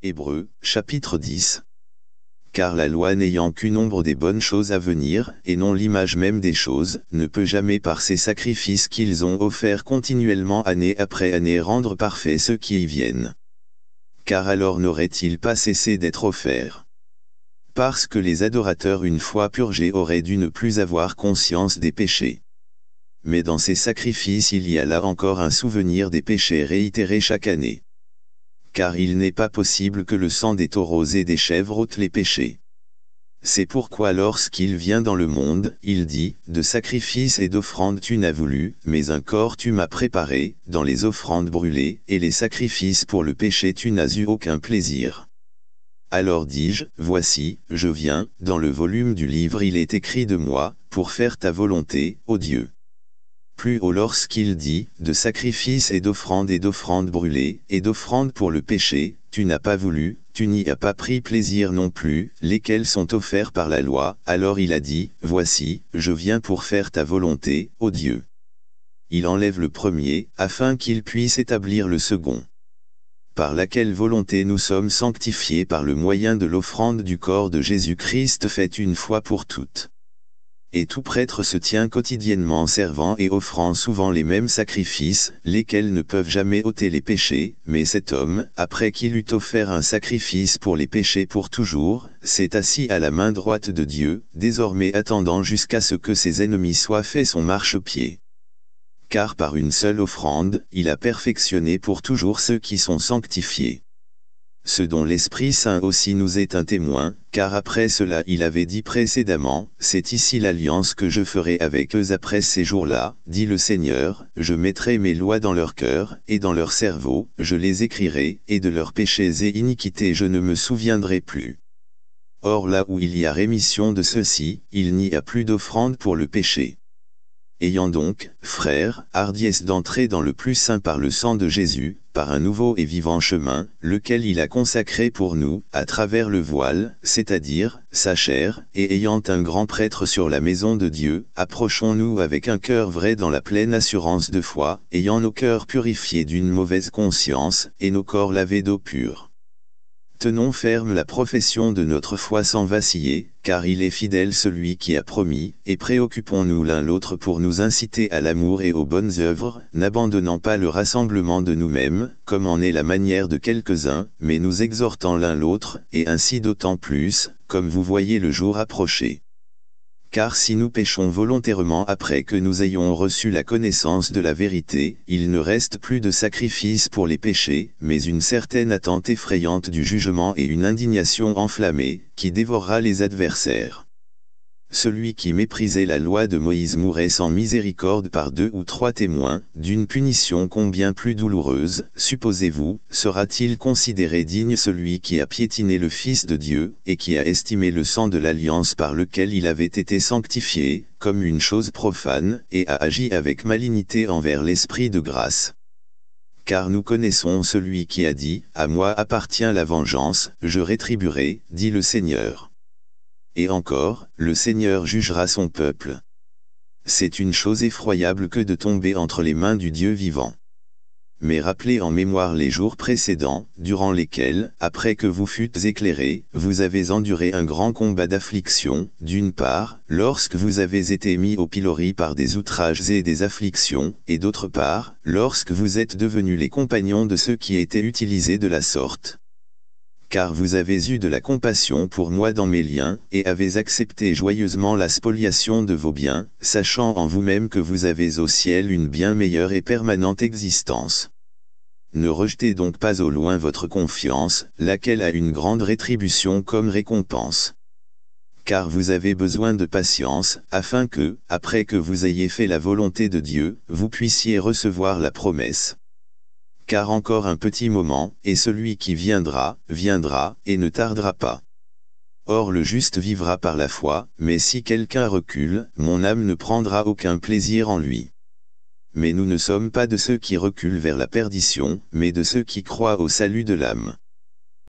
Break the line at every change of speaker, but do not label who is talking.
Hébreux, chapitre 10. Car la loi n'ayant qu'une ombre des bonnes choses à venir, et non l'image même des choses, ne peut jamais par ces sacrifices qu'ils ont offerts continuellement année après année rendre parfaits ceux qui y viennent. Car alors n'aurait-il pas cessé d'être offerts Parce que les adorateurs une fois purgés auraient dû ne plus avoir conscience des péchés mais dans ces sacrifices il y a là encore un souvenir des péchés réitérés chaque année car il n'est pas possible que le sang des taureaux et des chèvres ôte les péchés. C'est pourquoi lorsqu'il vient dans le monde, il dit, de sacrifices et d'offrandes tu n'as voulu, mais un corps tu m'as préparé, dans les offrandes brûlées, et les sacrifices pour le péché tu n'as eu aucun plaisir. Alors dis-je, voici, je viens, dans le volume du livre il est écrit de moi, pour faire ta volonté, ô Dieu plus haut lorsqu'il dit, de sacrifices et d'offrandes et d'offrandes brûlées, et d'offrandes pour le péché, tu n'as pas voulu, tu n'y as pas pris plaisir non plus, lesquels sont offerts par la loi, alors il a dit, voici, je viens pour faire ta volonté, ô Dieu. Il enlève le premier, afin qu'il puisse établir le second. Par laquelle volonté nous sommes sanctifiés par le moyen de l'offrande du corps de Jésus-Christ faite une fois pour toutes et tout prêtre se tient quotidiennement servant et offrant souvent les mêmes sacrifices, lesquels ne peuvent jamais ôter les péchés, mais cet homme, après qu'il eut offert un sacrifice pour les péchés pour toujours, s'est assis à la main droite de Dieu, désormais attendant jusqu'à ce que ses ennemis soient faits son marchepied. Car par une seule offrande, il a perfectionné pour toujours ceux qui sont sanctifiés ce dont l'Esprit Saint aussi nous est un témoin, car après cela il avait dit précédemment, c'est ici l'alliance que je ferai avec eux après ces jours-là, dit le Seigneur, je mettrai mes lois dans leur cœur, et dans leur cerveau, je les écrirai, et de leurs péchés et iniquités je ne me souviendrai plus. Or là où il y a rémission de ceci, il n'y a plus d'offrande pour le péché. Ayant donc, frères, hardiesse d'entrer dans le plus saint par le sang de Jésus, par un nouveau et vivant chemin, lequel il a consacré pour nous, à travers le voile, c'est-à-dire, sa chair, et ayant un grand prêtre sur la maison de Dieu, approchons-nous avec un cœur vrai dans la pleine assurance de foi, ayant nos cœurs purifiés d'une mauvaise conscience, et nos corps lavés d'eau pure. Tenons ferme la profession de notre foi sans vaciller, car il est fidèle celui qui a promis, et préoccupons-nous l'un l'autre pour nous inciter à l'amour et aux bonnes œuvres, n'abandonnant pas le rassemblement de nous-mêmes, comme en est la manière de quelques-uns, mais nous exhortant l'un l'autre, et ainsi d'autant plus, comme vous voyez le jour approcher. Car si nous péchons volontairement après que nous ayons reçu la connaissance de la vérité, il ne reste plus de sacrifice pour les péchés, mais une certaine attente effrayante du jugement et une indignation enflammée, qui dévorera les adversaires. Celui qui méprisait la loi de Moïse mourait sans miséricorde par deux ou trois témoins, d'une punition combien plus douloureuse, supposez-vous, sera-t-il considéré digne celui qui a piétiné le Fils de Dieu, et qui a estimé le sang de l'alliance par lequel il avait été sanctifié, comme une chose profane, et a agi avec malignité envers l'Esprit de grâce car nous connaissons celui qui a dit, « À moi appartient la vengeance, je rétribuerai, dit le Seigneur. » et encore, le Seigneur jugera son peuple. C'est une chose effroyable que de tomber entre les mains du Dieu vivant. Mais rappelez en mémoire les jours précédents, durant lesquels, après que vous fûtes éclairés, vous avez enduré un grand combat d'affliction, d'une part, lorsque vous avez été mis au pilori par des outrages et des afflictions, et d'autre part, lorsque vous êtes devenus les compagnons de ceux qui étaient utilisés de la sorte car vous avez eu de la compassion pour moi dans mes liens, et avez accepté joyeusement la spoliation de vos biens, sachant en vous-même que vous avez au ciel une bien meilleure et permanente existence. Ne rejetez donc pas au loin votre confiance, laquelle a une grande rétribution comme récompense. Car vous avez besoin de patience, afin que, après que vous ayez fait la volonté de Dieu, vous puissiez recevoir la promesse car encore un petit moment, et celui qui viendra, viendra, et ne tardera pas. Or le juste vivra par la foi, mais si quelqu'un recule, mon âme ne prendra aucun plaisir en lui. Mais nous ne sommes pas de ceux qui reculent vers la perdition, mais de ceux qui croient au salut de l'âme.